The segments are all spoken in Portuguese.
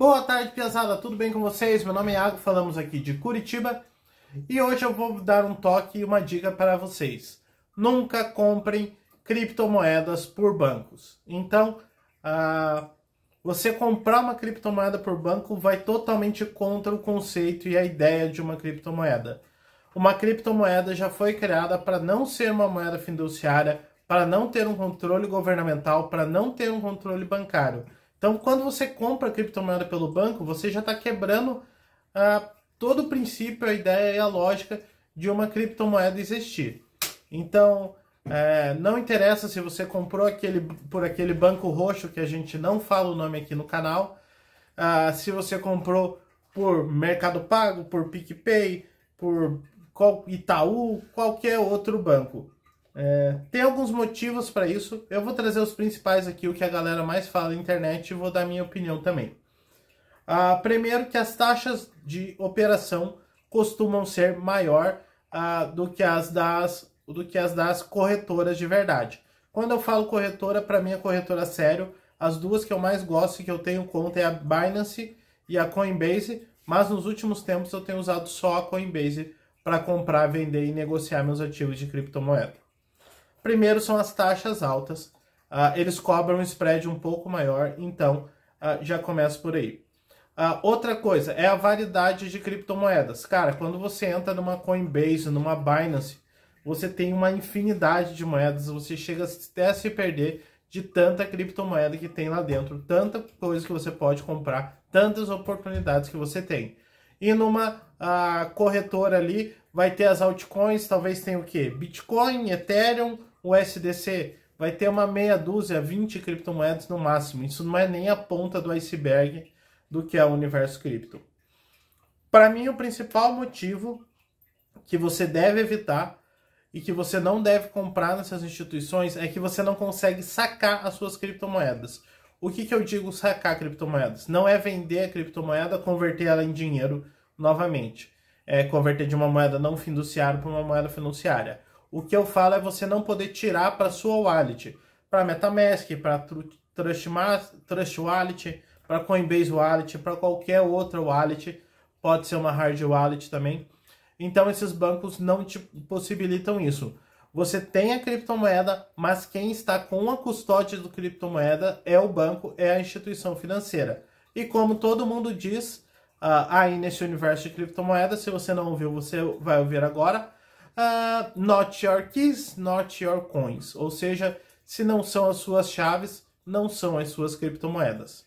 Boa tarde, pesada. Tudo bem com vocês? Meu nome é Iago, falamos aqui de Curitiba. E hoje eu vou dar um toque e uma dica para vocês. Nunca comprem criptomoedas por bancos. Então, ah, você comprar uma criptomoeda por banco vai totalmente contra o conceito e a ideia de uma criptomoeda. Uma criptomoeda já foi criada para não ser uma moeda fiduciária, para não ter um controle governamental, para não ter um controle bancário. Então, quando você compra a criptomoeda pelo banco, você já está quebrando ah, todo o princípio, a ideia e a lógica de uma criptomoeda existir. Então, é, não interessa se você comprou aquele, por aquele banco roxo que a gente não fala o nome aqui no canal, ah, se você comprou por Mercado Pago, por PicPay, por Itaú, qualquer outro banco. É, tem alguns motivos para isso. Eu vou trazer os principais aqui, o que a galera mais fala na internet, e vou dar minha opinião também. Ah, primeiro, que as taxas de operação costumam ser maior ah, do, que as das, do que as das corretoras de verdade. Quando eu falo corretora, para mim é corretora sério. As duas que eu mais gosto e que eu tenho conta é a Binance e a Coinbase, mas nos últimos tempos eu tenho usado só a Coinbase para comprar, vender e negociar meus ativos de criptomoeda. Primeiro são as taxas altas, uh, eles cobram um spread um pouco maior, então uh, já começa por aí. Uh, outra coisa é a variedade de criptomoedas. Cara, quando você entra numa Coinbase, numa Binance, você tem uma infinidade de moedas, você chega até a se perder de tanta criptomoeda que tem lá dentro, tanta coisa que você pode comprar, tantas oportunidades que você tem. E numa uh, corretora ali vai ter as altcoins, talvez tenha o que? Bitcoin, Ethereum, o SDC vai ter uma meia dúzia, 20 criptomoedas no máximo. Isso não é nem a ponta do iceberg do que é o universo cripto. Para mim, o principal motivo que você deve evitar e que você não deve comprar nessas instituições é que você não consegue sacar as suas criptomoedas. O que, que eu digo sacar criptomoedas? Não é vender a criptomoeda, converter ela em dinheiro novamente. É converter de uma moeda não fiduciária para uma moeda financiária. O que eu falo é você não poder tirar para sua wallet, para MetaMask, para Trust Wallet, para Coinbase Wallet, para qualquer outra wallet, pode ser uma hard wallet também. Então esses bancos não te possibilitam isso. Você tem a criptomoeda, mas quem está com a custódia do criptomoeda é o banco, é a instituição financeira. E como todo mundo diz uh, aí nesse universo de criptomoedas, se você não ouviu, você vai ouvir agora uh, not your keys, not your coins. Ou seja, se não são as suas chaves, não são as suas criptomoedas.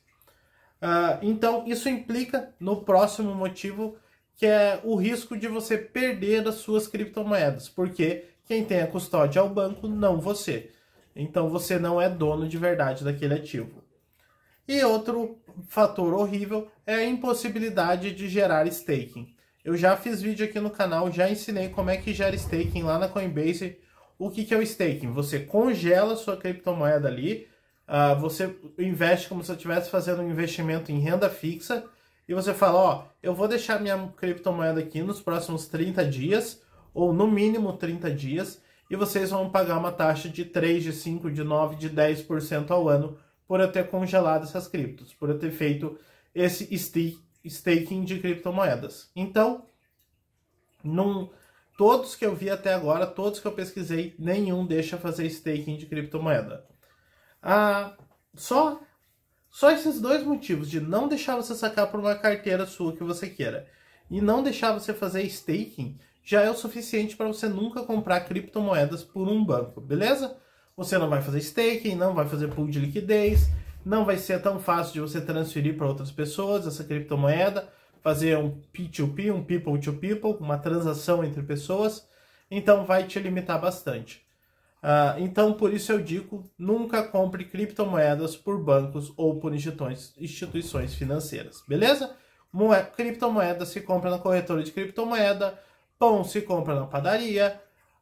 Uh, então, isso implica no próximo motivo, que é o risco de você perder as suas criptomoedas, porque quem tem a custódia é o banco, não você. Então, você não é dono de verdade daquele ativo. E outro fator horrível é a impossibilidade de gerar staking. Eu já fiz vídeo aqui no canal, já ensinei como é que gera staking lá na Coinbase. O que, que é o staking? Você congela sua criptomoeda ali, uh, você investe como se você estivesse fazendo um investimento em renda fixa e você fala, ó, eu vou deixar minha criptomoeda aqui nos próximos 30 dias, ou no mínimo 30 dias, e vocês vão pagar uma taxa de 3, de 5, de 9, de 10% ao ano por eu ter congelado essas criptos, por eu ter feito esse staking de criptomoedas. Então, num, todos que eu vi até agora, todos que eu pesquisei, nenhum deixa fazer staking de criptomoeda. Ah, só, só esses dois motivos de não deixar você sacar por uma carteira sua que você queira e não deixar você fazer staking já é o suficiente para você nunca comprar criptomoedas por um banco, beleza? Você não vai fazer staking, não vai fazer pool de liquidez, não vai ser tão fácil de você transferir para outras pessoas essa criptomoeda, fazer um P2P, um people to people, uma transação entre pessoas, então vai te limitar bastante. Uh, então, por isso eu digo, nunca compre criptomoedas por bancos ou por instituições financeiras, beleza? criptomoeda se compra na corretora de criptomoeda, pão se compra na padaria,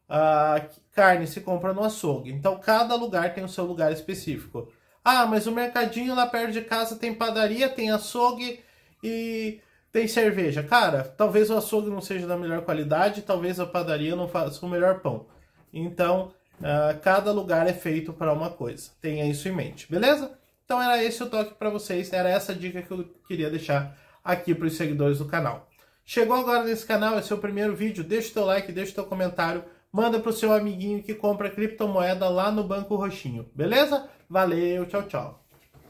uh, carne se compra no açougue. Então, cada lugar tem o seu lugar específico. Ah, mas o mercadinho lá perto de casa tem padaria, tem açougue e tem cerveja. Cara, talvez o açougue não seja da melhor qualidade, talvez a padaria não faça o melhor pão. Então, uh, cada lugar é feito para uma coisa. Tenha isso em mente, beleza? Então era esse o toque para vocês, era essa dica que eu queria deixar aqui para os seguidores do canal. Chegou agora nesse canal, esse é o primeiro vídeo, deixa o teu like, deixa o teu comentário, manda para o seu amiguinho que compra criptomoeda lá no Banco Roxinho, beleza? Valeu, tchau, tchau.